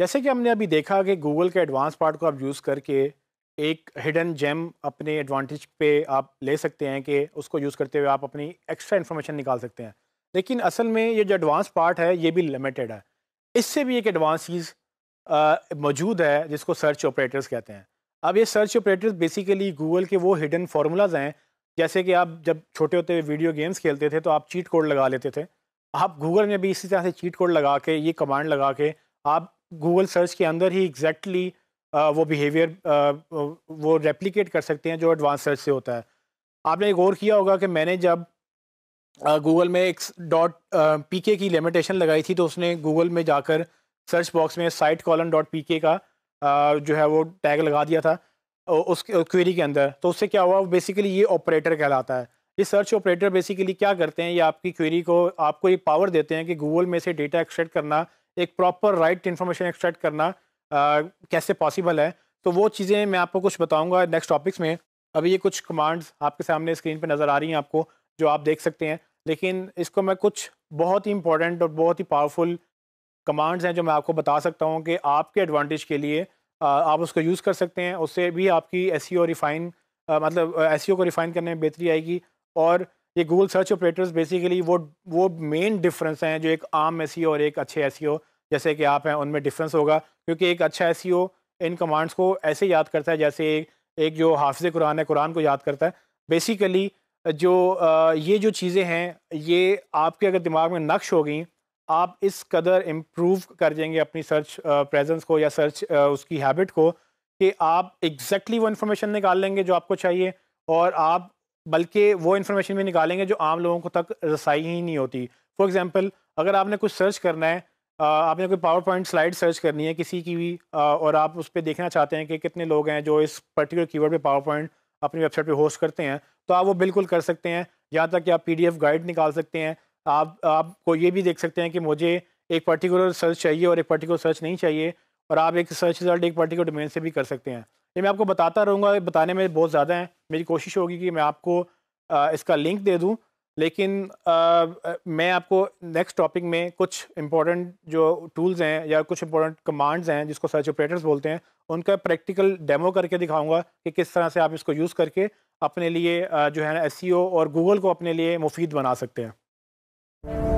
जैसे कि हमने अभी देखा कि गूगल के एडवांस पार्ट को आप यूज़ करके एक हिडन जेम अपने एडवांटेज पे आप ले सकते हैं कि उसको यूज़ करते हुए आप अपनी एक्स्ट्रा इन्फॉर्मेशन निकाल सकते हैं लेकिन असल में ये जो एडवांस पार्ट है ये भी लिमिटेड है इससे भी एक एडवांस चीज़ मौजूद है जिसको सर्च ऑपरेटर्स कहते हैं अब ये सर्च ऑपरेटर्स बेसिकली गूगल के वो हिडन फार्मूलाज हैं जैसे कि आप जब छोटे होते हुए वीडियो गेम्स खेलते थे तो आप चीट कोड लगा लेते थे आप गूगल में भी इसी तरह से चीट कोड लगा के ये कमांड लगा के आप गूगल सर्च के अंदर ही एग्जैक्टली वो बिहेवियर वो रेप्लिकेट कर सकते हैं जो एडवांस सर्च से होता है आपने गौर किया होगा कि मैंने जब गूगल में एक डॉट पी के की लिमिटेशन लगाई थी तो उसने गूगल में जाकर सर्च बॉक्स में site colon dot P K का जो है वो टैग लगा दिया था उस क्वेरी के अंदर तो उससे क्या हुआ बेसिकली ये ऑपरेटर कहलाता है ये सर्च ऑपरेटर बेसिकली क्या करते हैं ये आपकी क्वेरी को आपको ये पावर देते हैं कि गूगल में से डेटा एक्सट्रैक्ट करना एक प्रॉपर राइट इन्फॉर्मेशन एक्सट्रैक्ट करना आ, कैसे पॉसिबल है तो वो चीज़ें मैं आपको कुछ बताऊंगा नेक्स्ट टॉपिक्स में अभी ये कुछ कमांड्स आपके सामने स्क्रीन पर नज़र आ रही हैं आपको जो आप देख सकते हैं लेकिन इसको मैं कुछ बहुत ही इंपॉर्टेंट और बहुत ही पावरफुल कमांड्स हैं जो मैं आपको बता सकता हूँ कि आपके एडवांटेज के लिए आप उसको यूज़ कर सकते हैं उससे भी आपकी एस रिफ़ाइन e मतलब एस e को रिफ़ाइन करने में बेहतरी आएगी और ये गूगल सर्च ऑपरेटर्स बेसिकली वो वो मेन डिफरेंस हैं जो एक आम एस e और एक अच्छे एस e जैसे कि आप हैं उनमें डिफरेंस होगा क्योंकि एक अच्छा एस e इन कमांड्स को ऐसे याद करता है जैसे एक, एक जो हाफिज कुरान है कुरान को याद करता है बेसिकली जो ये जो चीज़ें हैं ये आपके अगर दिमाग में नक्श हो गई आप इस कदर इम्प्रूव कर देंगे अपनी सर्च प्रेजेंस को या सर्च उसकी हैबिट को कि आप एग्जैक्टली exactly वो इन्फॉर्मेशन निकाल लेंगे जो आपको चाहिए और आप बल्कि वो इन्फॉर्मेशन भी निकालेंगे जो आम लोगों को तक रसाई ही नहीं होती फॉर एग्ज़ाम्पल अगर आपने कुछ सर्च करना है आपने कोई पावर पॉइंट स्लाइड सर्च करनी है किसी की भी और आप उस पर देखना चाहते हैं कि कितने लोग हैं जो इस पर्टिकुलर कीवर्ड पे पावर पॉइंट अपनी वेबसाइट पे होस्ट करते हैं तो आप वो बिल्कुल कर सकते हैं यहाँ तक कि आप पीडीएफ गाइड निकाल सकते हैं आप आपको ये भी देख सकते हैं कि मुझे एक पर्टिकुलर सर्च चाहिए और एक पर्टिकुलर सर्च नहीं चाहिए और आप एक सर्च रिजल्ट एक पर्टिकुलर डोमेन से भी कर सकते हैं ये मैं आपको बताता रहूँगा बताने में बहुत ज़्यादा हैं मेरी कोशिश होगी कि मैं आपको इसका लिंक दे दूँ लेकिन मैं आपको नेक्स्ट टॉपिक में कुछ इम्पोर्टेंट जो टूल्स हैं या कुछ इम्पोर्टेंट कमांड्स हैं जिसको सर्च ऑपरेटर्स बोलते हैं उनका प्रैक्टिकल डेमो करके दिखाऊंगा कि किस तरह से आप इसको यूज़ करके अपने लिए जो है ना एस e और गूगल को अपने लिए मुफीद बना सकते हैं